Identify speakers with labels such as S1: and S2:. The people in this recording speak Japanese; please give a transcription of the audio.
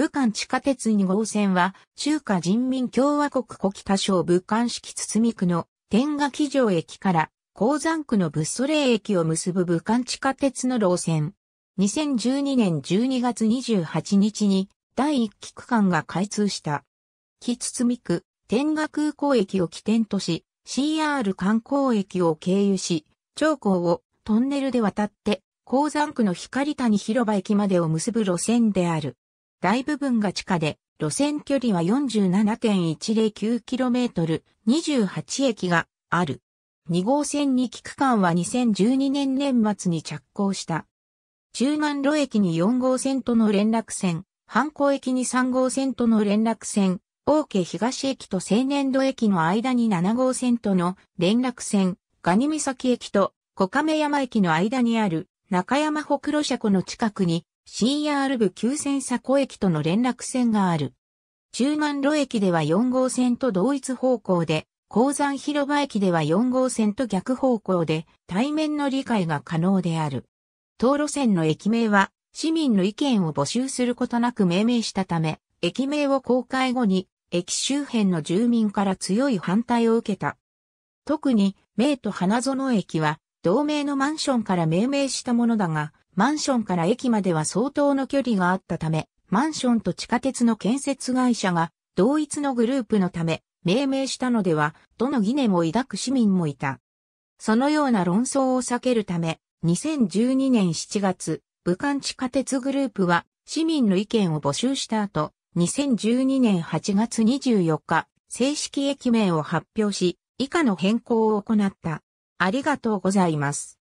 S1: 武漢地下鉄2号線は、中華人民共和国古北省武漢市堤区の天下機城駅から鉱山区のブッソレ駅を結ぶ武漢地下鉄の路線。2012年12月28日に第1期区間が開通した。木堤区、天下空港駅を起点とし、CR 観光駅を経由し、長江をトンネルで渡って、鉱山区の光谷広場駅までを結ぶ路線である。大部分が地下で、路線距離は 47.109km、28駅がある。2号線2期区間は2012年年末に着工した。中南路駅に4号線との連絡線、半港駅に3号線との連絡線、大家東駅と青年路駅の間に7号線との連絡線、ガニ岬駅と小亀山駅の間にある中山北路車庫の近くに CR 部急線佐古駅との連絡線がある。中南路駅では4号線と同一方向で、鉱山広場駅では4号線と逆方向で、対面の理解が可能である。道路線の駅名は、市民の意見を募集することなく命名したため、駅名を公開後に、駅周辺の住民から強い反対を受けた。特に、名都花園駅は、同名のマンションから命名したものだが、マンションから駅までは相当の距離があったため、マンションと地下鉄の建設会社が同一のグループのため命名したのでは、どの疑念を抱く市民もいた。そのような論争を避けるため、2012年7月、武漢地下鉄グループは市民の意見を募集した後、2012年8月24日、正式駅名を発表し、以下の変更を行った。ありがとうござい
S2: ます。